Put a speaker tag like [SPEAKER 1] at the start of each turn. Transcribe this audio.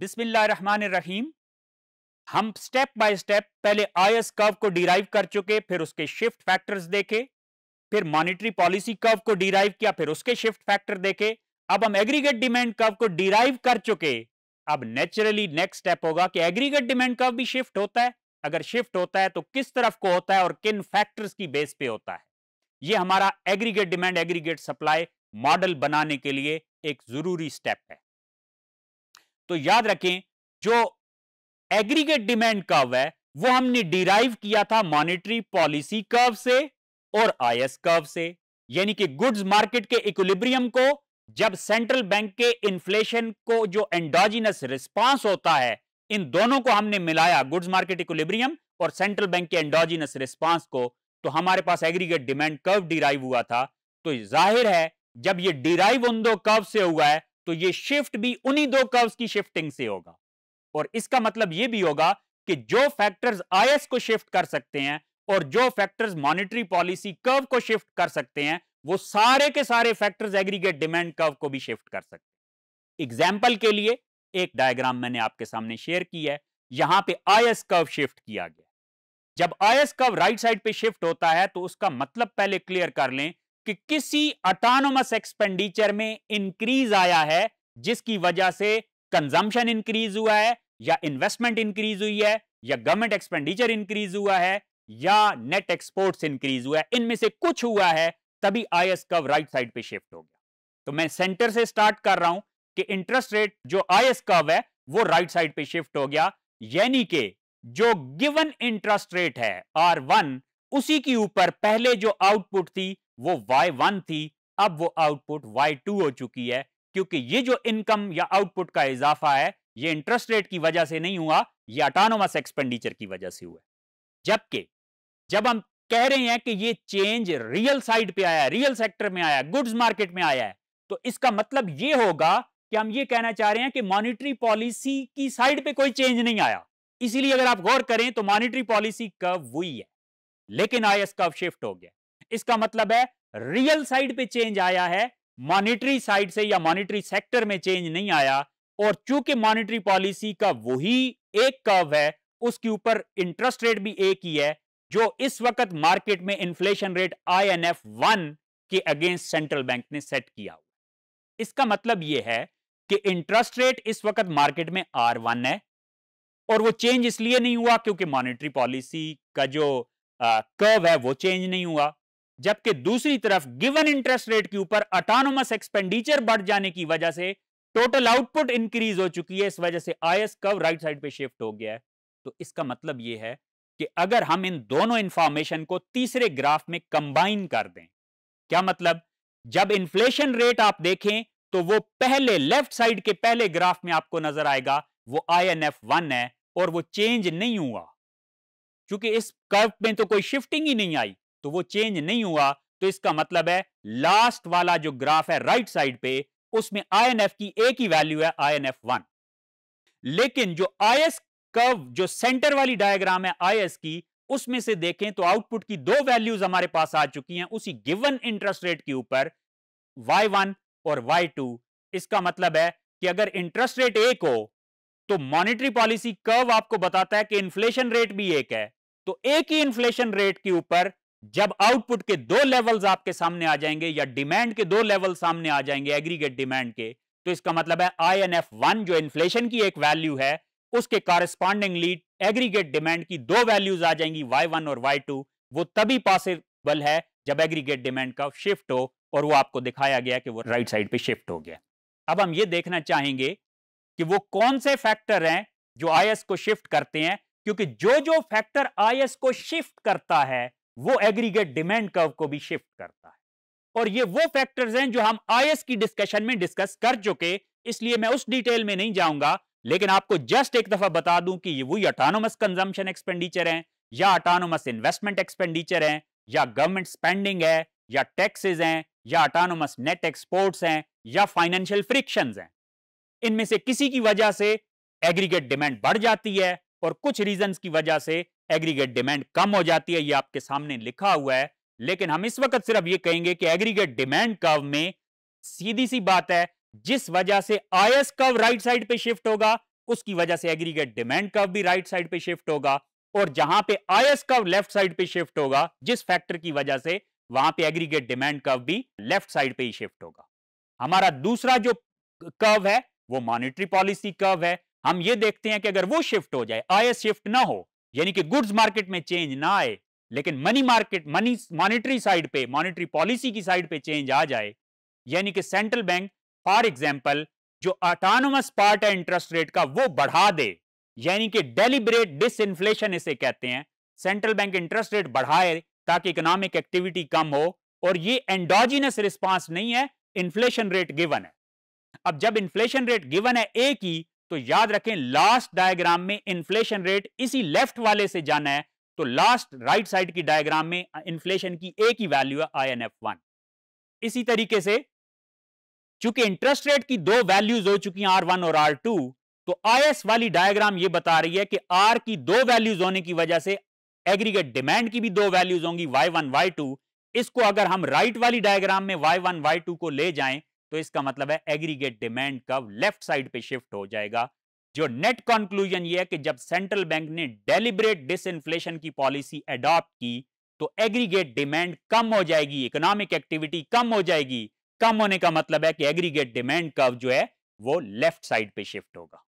[SPEAKER 1] बिस्मिल्लाहमानिर्रहीम हम step by step पहले IS curve को डिराइव कर चुके फिर उसके शिफ्ट फैक्टर्स देखे फिर मॉनेटरी पॉलिसी कर्व को डिराइव किया फिर उसके शिफ्ट फैक्टर देखे अब हम एग्रीगेट डिमांड कर्व को डिराइव कर चुके अब नेचुरली नेक्स्ट स्टेप होगा कि एग्रीगेट डिमांड कर्व भी शिफ्ट होता है अगर शिफ्ट होता है तो किस तरफ को होता है और किन फैक्टर्स की बेस पे होता है ये हमारा aggregate demand aggregate supply model बनाने के लिए एक जरूरी स्टेप है तो याद रखें जो एग्रीगेट डिमांड कर्व है वो हमने डिराइव किया था मॉनेटरी पॉलिसी कर्व से और आईएस कर्व से यानी कि गुड्स मार्केट के इक्विलिब्रियम को जब सेंट्रल बैंक के इन्फ्लेशन को जो एंडोजिनस रिस्पांस होता है इन दोनों को हमने मिलाया गुड्स मार्केट इक्विलिब्रियम और सेंट्रल बैंक के एंडोजिनस रिस्पांस को तो हमारे पास एग्रीगेट डिमांड कर्व डिराइव हुआ था तो जाहिर है जब ये डिराइव उन दो कर्व से हुआ है तो ये शिफ्ट भी उन्हीं दो कर्व्स की शिफ्टिंग से होगा और इसका मतलब ये भी होगा कि जो फैक्टर्स आईएस को शिफ्ट कर सकते हैं और जो फैक्टर्स मॉनिटरी पॉलिसी कर्व को शिफ्ट कर सकते हैं वो सारे के सारे फैक्टर्स एग्रीगेट डिमांड कर्व को भी शिफ्ट कर सकते हैं एग्जाम्पल के लिए एक डायग्राम मैंने आपके सामने शेयर किया है यहां पर आईएस कर्व शिफ्ट किया गया जब आईएस कर्व राइट साइड पे शिफ्ट होता है तो उसका मतलब पहले क्लियर कर लें कि किसी ऑटोनोमस एक्सपेंडिचर में इंक्रीज आया है जिसकी वजह से कंजम्पशन इंक्रीज हुआ है या इन्वेस्टमेंट इंक्रीज हुई है या गवर्नमेंट एक्सपेंडिचर इंक्रीज हुआ है या नेट एक्सपोर्ट्स इंक्रीज हुआ है इनमें से कुछ हुआ है तभी I S curve right side पे शिफ्ट हो गया तो मैं सेंटर से स्टार्ट कर रहा हूं कि इंटरेस्ट रेट जो आई एस कव है वो राइट साइड पे शिफ्ट हो गया यानी कि जो गिवन इंटरेस्ट रेट है आर वन उसी के ऊपर पहले जो आउटपुट थी वो वाई वन थी अब वो आउटपुट वाई टू हो चुकी है क्योंकि ये जो इनकम या आउटपुट का इजाफा है ये इंटरेस्ट रेट की वजह से नहीं हुआ ये अटोनोमस एक्सपेंडिचर की वजह से हुआ जबकि जब हम कह रहे हैं कि ये चेंज रियल साइड पे आया रियल सेक्टर में आया गुड्स मार्केट में आया है तो इसका मतलब ये होगा कि हम ये कहना चाह रहे हैं कि मॉनिटरी पॉलिसी की साइड पे कोई चेंज नहीं आया इसीलिए अगर आप गौर करें तो मॉनिटरी पॉलिसी कब वही है लेकिन आईएस कर्व शिफ्ट हो गया इसका मतलब है रियल साइड पे चेंज आया है मॉनिटरी साइड से या मॉनिटरी सेक्टर में चेंज नहीं आया और चूंकि मॉनिटरी पॉलिसी का वही एक कव है उसके ऊपर इंटरेस्ट रेट भी एक ही है जो इस वक्त मार्केट में inflation rate I N F one के अगेंस्ट सेंट्रल बैंक ने सेट किया हुआ इसका मतलब यह है कि इंटरेस्ट रेट इस वक्त मार्केट में आर वन है और वो चेंज इसलिए नहीं हुआ क्योंकि मॉनिटरी पॉलिसी का जो कर्व है वो चेंज नहीं हुआ जबकि दूसरी तरफ गिवन इंटरेस्ट रेट के ऊपर अटोनोमस एक्सपेंडिचर बढ़ जाने की वजह से टोटल आउटपुट इंक्रीज हो चुकी है इस वजह से आईएस कर्व राइट साइड पे शिफ्ट हो गया है तो इसका मतलब यह है कि अगर हम इन दोनों इंफॉर्मेशन को तीसरे ग्राफ में कंबाइन कर दें क्या मतलब जब इन्फ्लेशन रेट आप देखें तो वो पहले लेफ्ट साइड के पहले ग्राफ में आपको नजर आएगा वो आई एन एफ वन है और वो चेंज नहीं हुआ क्योंकि इस कर्व में तो कोई शिफ्टिंग ही नहीं आई तो वो चेंज नहीं हुआ तो इसका मतलब है लास्ट वाला जो ग्राफ है राइट साइड पे उसमें आईएनएफ की एक ही वैल्यू है आईएनएफ वन लेकिन जो आईएस कर्व जो सेंटर वाली डायग्राम है आईएस की उसमें से देखें तो आउटपुट की दो वैल्यूज हमारे पास आ चुकी हैं उसी गिवन इंटरेस्ट रेट के ऊपर वाई वन और वाई टू इसका मतलब है कि अगर इंटरेस्ट रेट एक हो तो मॉनेटरी पॉलिसी कर्व आपको बताता है कि इन्फ्लेशन रेट भी एक है तो एक ही इन्फ्लेशन रेट के ऊपर जब आउटपुट के दो लेवल्स आपके सामने आ जाएंगे या डिमांड के दो लेवल सामने आ जाएंगे एग्रीगेट डिमांड के तो इसका मतलब है आई एन एफ वन जो इन्फ्लेशन की एक वैल्यू है उसके कारस्पॉन्डिंगली एग्रीगेट डिमांड की दो वैल्यूज आ जाएंगी वाई वन और वाई टू वो तभी पॉसिबल है जब एग्रीगेट डिमांड का शिफ्ट हो और वो आपको दिखाया गया कि वो राइट right साइड पे शिफ्ट हो गया अब हम ये देखना चाहेंगे कि वो कौन से फैक्टर हैं जो आई को शिफ्ट करते हैं क्योंकि जो जो फैक्टर आईएस को शिफ्ट करता है वो एग्रीगेट डिमांड कर्व को भी शिफ्ट करता है और ये वो फैक्टर्स हैं जो हम आईएस की डिस्कशन में डिस्कस कर चुके इसलिए मैं उस डिटेल में नहीं जाऊंगा लेकिन आपको जस्ट एक दफा बता दूं कि ये वही अटानोमस कंजम्पशन एक्सपेंडिचर है या ऑटोनोमस इन्वेस्टमेंट एक्सपेंडिचर है या गवर्नमेंट स्पेंडिंग है या टैक्सेस हैं या ऑटोनोमस नेट एक्सपोर्ट्स हैं या फाइनेंशियल फ्रिक्शंस हैं इनमें से किसी की वजह से एग्रीगेट डिमांड बढ़ जाती है और कुछ रीजन की वजह से एग्रीगेट डिमांड कम हो जाती है ये आपके सामने लिखा हुआ है लेकिन हम इस वक्त सिर्फ ये कहेंगे कि एग्रीगेट डिमांड कव में सीधी सी बात है जिस वजह से आयस कव राइट साइड पे शिफ्ट होगा उसकी वजह से एग्रीगेट डिमांड कव भी राइट साइड पे शिफ्ट होगा और जहां पे आयस कव लेफ्ट साइड पे शिफ्ट होगा जिस फैक्टर की वजह से वहां पे एग्रीगेट डिमांड कव भी लेफ्ट साइड पे ही शिफ्ट होगा हमारा दूसरा जो कव है वो मॉनिटरी पॉलिसी कव है हम ये देखते हैं कि अगर वो शिफ्ट हो जाए आय शिफ्ट ना हो यानी कि गुड्स मार्केट में चेंज ना आए लेकिन money market money monetary side पे मॉनिटरी पॉलिसी की साइड पे चेंज आ जाए यानी कि सेंट्रल बैंक फॉर एग्जाम्पल जो ऑटोनोमस पार्ट है इंटरेस्ट रेट का वो बढ़ा दे यानी कि डेलीबरेट डिस इन्फ्लेशन इसे कहते हैं सेंट्रल बैंक इंटरेस्ट रेट बढ़ाए ताकि इकोनॉमिक एक्टिविटी कम हो और ये एंडोजिनस रिस्पांस नहीं है इन्फ्लेशन रेट गिवन है अब जब इन्फ्लेशन रेट गिवन है ए की तो याद रखें लास्ट डायग्राम में इन्फ्लेशन रेट इसी लेफ्ट वाले से जाना है तो लास्ट राइट साइड की डायग्राम में इन्फ्लेशन की ए की वैल्यू है आई एन एफ वन इसी तरीके से चूंकि इंटरेस्ट रेट की दो वैल्यूज हो चुकी हैं आर वन और आर टू तो आई एस वाली डायग्राम ये बता रही है कि आर की दो वैल्यूज होने की वजह से एग्रीगेट डिमांड की भी दो वैल्यूज होंगी वाई वन वाई टू इसको अगर हम राइट वाली डायग्राम में वाई वन वाई टू को ले जाएं तो इसका मतलब है एग्रीगेट डिमांड कब लेफ्ट साइड पे शिफ्ट हो जाएगा जो नेट कंक्लूजन ये है कि जब सेंट्रल बैंक ने डिस डिसइंफ्लेशन की पॉलिसी एडॉप्ट की तो एग्रीगेट डिमांड कम हो जाएगी इकोनॉमिक एक्टिविटी कम हो जाएगी कम होने का मतलब है कि एग्रीगेट डिमांड कब जो है वो लेफ्ट साइड पे शिफ्ट होगा